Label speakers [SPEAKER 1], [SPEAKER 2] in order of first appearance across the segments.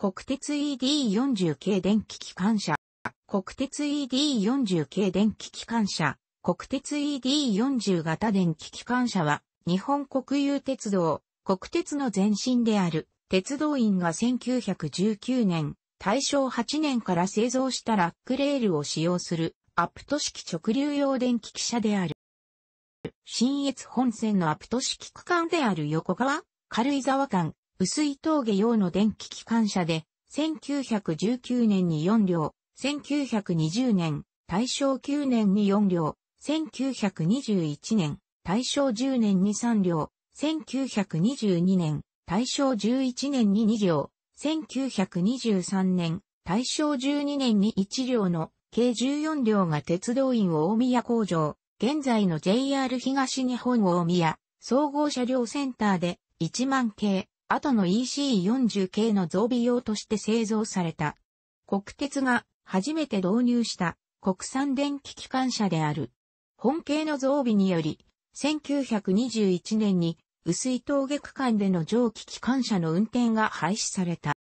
[SPEAKER 1] 国鉄 ED40 系電気機関車、国鉄 ED40 系電気機関車、国鉄 ED40 型電気機関車は、日本国有鉄道、国鉄の前身である、鉄道員が1919年、大正8年から製造したラックレールを使用する、アプト式直流用電気機車である。新越本線のアプト式区間である横川、軽井沢間、薄い峠用の電気機関車で、1919年に4両、1920年、大正9年に4両、1921年、大正10年に3両、1922年、大正11年に2両、1923年、大正12年に1両の計14両が鉄道員大宮工場、現在の JR 東日本大宮、総合車両センターで1万系、後の EC40 系の増備用として製造された。国鉄が初めて導入した国産電気機関車である。本系の増備により、1921年に薄い峠区間での蒸気機関車の運転が廃止された。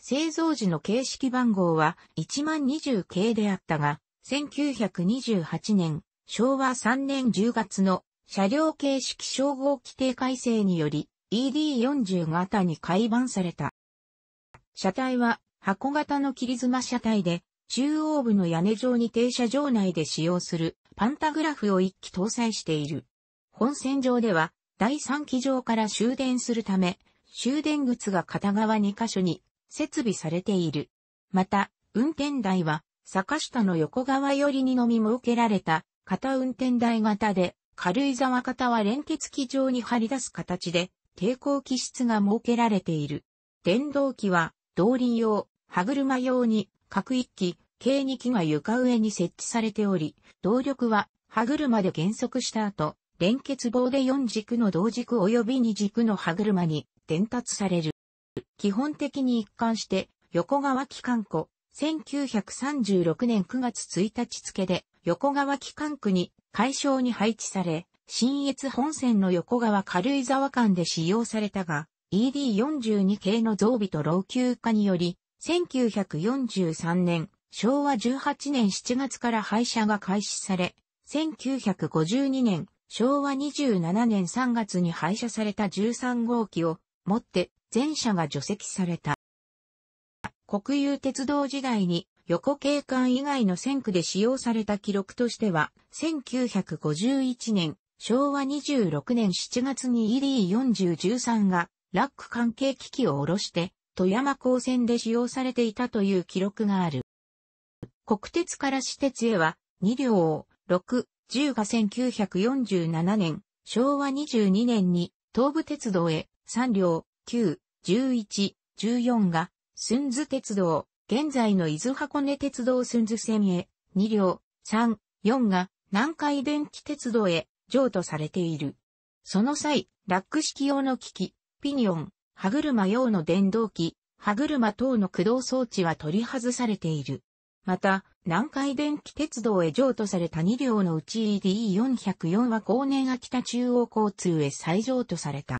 [SPEAKER 1] 製造時の形式番号は1万2 0系であったが、1928年、昭和3年10月の車両形式称号規定改正により、ED40 型に改版された。車体は箱型の切り妻車体で、中央部の屋根上に停車場内で使用するパンタグラフを一機搭載している。本線上では第3機場から終電するため、終電靴が片側2箇所に設備されている。また、運転台は坂下の横側寄りにのみ設けられた片運転台型で、軽井沢型は連結機場に張り出す形で、抵抗機質が設けられている。電動機は、動輪用、歯車用に、各1機、計2機が床上に設置されており、動力は、歯車で減速した後、連結棒で4軸の同軸及び2軸の歯車に伝達される。基本的に一貫して、横川機関庫、1936年9月1日付で、横川機関区に、解消に配置され、新越本線の横川軽井沢間で使用されたが、ED42 系の増備と老朽化により、1943年、昭和18年7月から廃車が開始され、1952年、昭和27年3月に廃車された13号機をもって全車が除籍された。国有鉄道時代に横景観以外の線区で使用された記録としては、1951年、昭和26年7月に ED4013 がラック関係機器を下ろして富山高線で使用されていたという記録がある。国鉄から私鉄へは2両、6、10が1947年、昭和22年に東武鉄道へ3両、9、11、14が寸図鉄道、現在の伊豆箱根鉄道寸図線へ2両、3、4が南海電気鉄道へ譲渡されている。その際、ラック式用の機器、ピニオン、歯車用の電動機、歯車等の駆動装置は取り外されている。また、南海電気鉄道へ譲渡された2両のうち ED404 は後年秋田中央交通へ再譲渡された。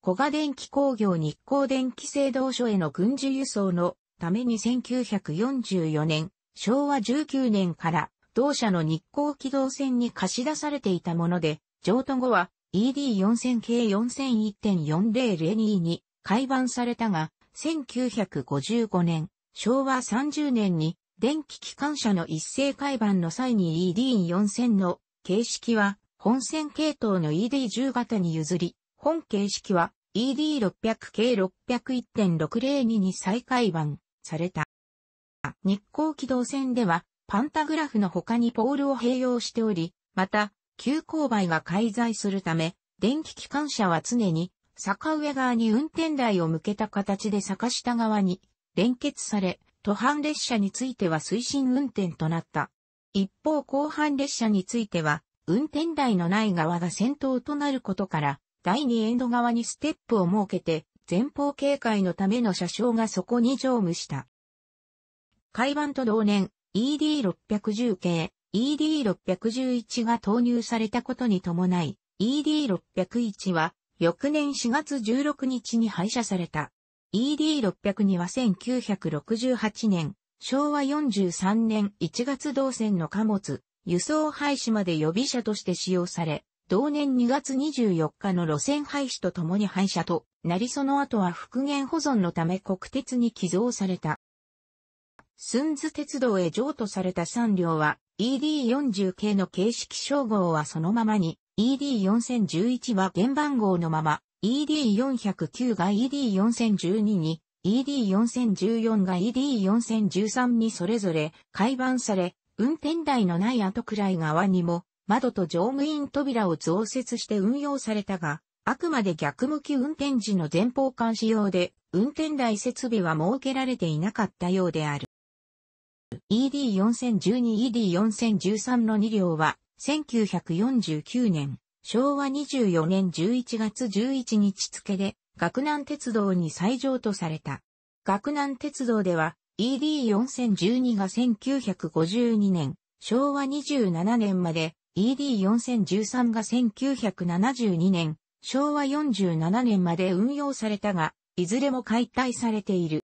[SPEAKER 1] 小賀電気工業日光電気製導所への軍事輸送のために1944年、昭和19年から同社の日光機動線に貸し出されていたもので、譲渡後は ED4000 系4001.4002に改版されたが、1955年、昭和30年に電気機関車の一斉改版の際に ED4000 の形式は本線系統の ED10 型に譲り、本形式は ED600 k 601.602に再改版された。日光機動船ではパンタグラフの他にポールを併用しており、また、急勾配が介在するため、電気機関車は常に坂上側に運転台を向けた形で坂下側に連結され、途半列車については推進運転となった。一方後半列車については、運転台のない側が先頭となることから、第2エンド側にステップを設けて、前方警戒のための車掌がそこに乗務した。海板と同年、ED610 系、ED611 が投入されたことに伴い、ED601 は翌年4月16日に廃車された。ED602 は1968年、昭和43年1月同線の貨物、輸送廃止まで予備車として使用され、同年2月24日の路線廃止とともに廃車となりその後は復元保存のため国鉄に寄贈された。スンズ鉄道へ譲渡された3両は ED40 系の形式称号はそのままに ED4011 は原番号のまま ED409 が ED4012 に ED4014 が ED4013 にそれぞれ改版され運転台のない後くらい側にも窓と乗務員扉を増設して運用されたが、あくまで逆向き運転時の前方監視用で、運転台設備は設けられていなかったようである。ED4012ED4013 の2両は、1949年、昭和24年11月11日付で、学南鉄道に再上とされた。学南鉄道では、ED4012 が1952年、昭和27年まで、ED4013 が1972年、昭和47年まで運用されたが、いずれも解体されている。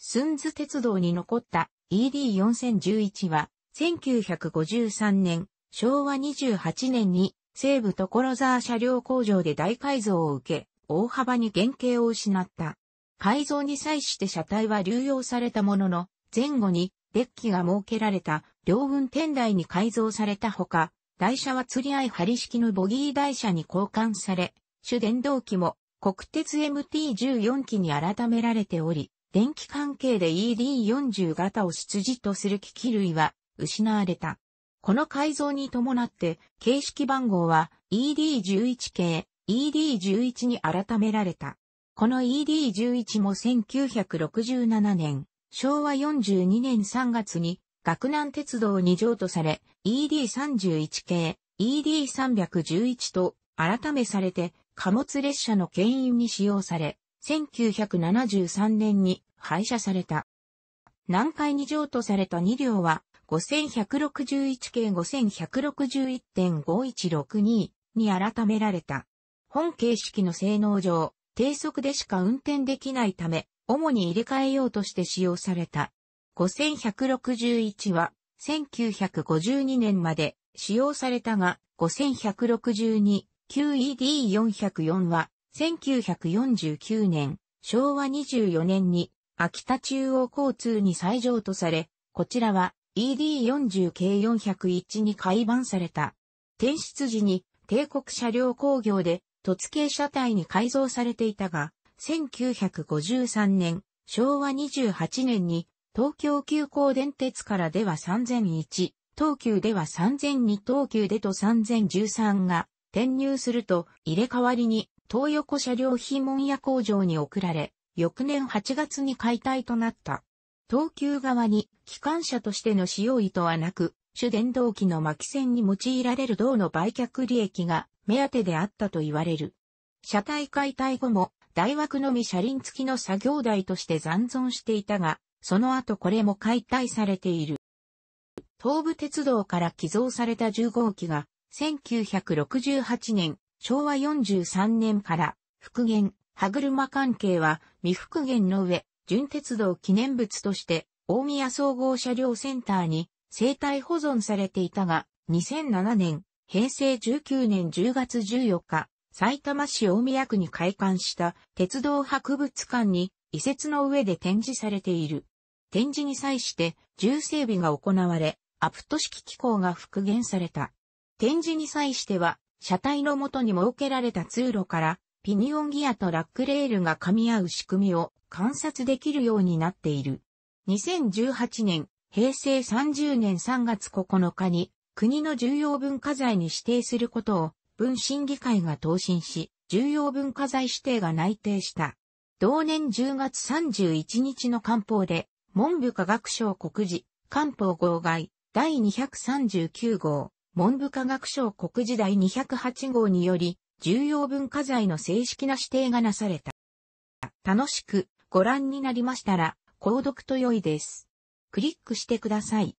[SPEAKER 1] スンズ鉄道に残った ED4011 は、1953年、昭和28年に、西部所沢車両工場で大改造を受け、大幅に原型を失った。改造に際して車体は流用されたものの、前後にデッキが設けられた両運転台に改造されたほか、台車は釣り合い針式のボギー台車に交換され、主電動機も国鉄 MT14 機に改められており、電気関係で ED40 型を出自とする機器類は失われた。この改造に伴って形式番号は ED11 系、ED11 に改められた。この ED11 も1967年、昭和42年3月に学南鉄道に譲渡され、ED31 系、ED311 と改めされて貨物列車の牽引に使用され、1973年に廃車された。南海に譲渡された2両は、5161系5161.5162に改められた。本形式の性能上、低速でしか運転できないため、主に入れ替えようとして使用された。5161は、1952年まで使用されたが、5162QED404 は、1949年、昭和24年に秋田中央交通に再譲渡され、こちらは ED40 系401に改版された。転出時に帝国車両工業で突形車体に改造されていたが、1953年、昭和28年に東京急行電鉄からでは3001、東急では3002東急でと3013が転入すると入れ替わりに東横車両品門屋工場に送られ、翌年8月に解体となった。東急側に機関車としての使用意図はなく、主電動機の巻線に用いられる銅の売却利益が目当てであったと言われる。車体解体後も、大枠のみ車輪付きの作業台として残存していたが、その後これも解体されている。東武鉄道から寄贈された10号機が、1968年昭和43年から、復元、歯車関係は未復元の上、純鉄道記念物として、大宮総合車両センターに生体保存されていたが、2007年、平成19年10月14日、埼玉市大宮区に開館した鉄道博物館に移設の上で展示されている。展示に際して重整備が行われ、アプト式機構が復元された。展示に際しては車体の元に設けられた通路から、ピニオンギアとラックレールが噛み合う仕組みを観察できるようになっている。2018年、平成30年3月9日に、国の重要文化財に指定することを、文審議会が答申し、重要文化財指定が内定した。同年10月31日の官報で、文部科学省告示、官報号外、第239号、文部科学省国時代208号により、重要文化財の正式な指定がなされた。楽しくご覧になりましたら、購読と良いです。クリックしてください。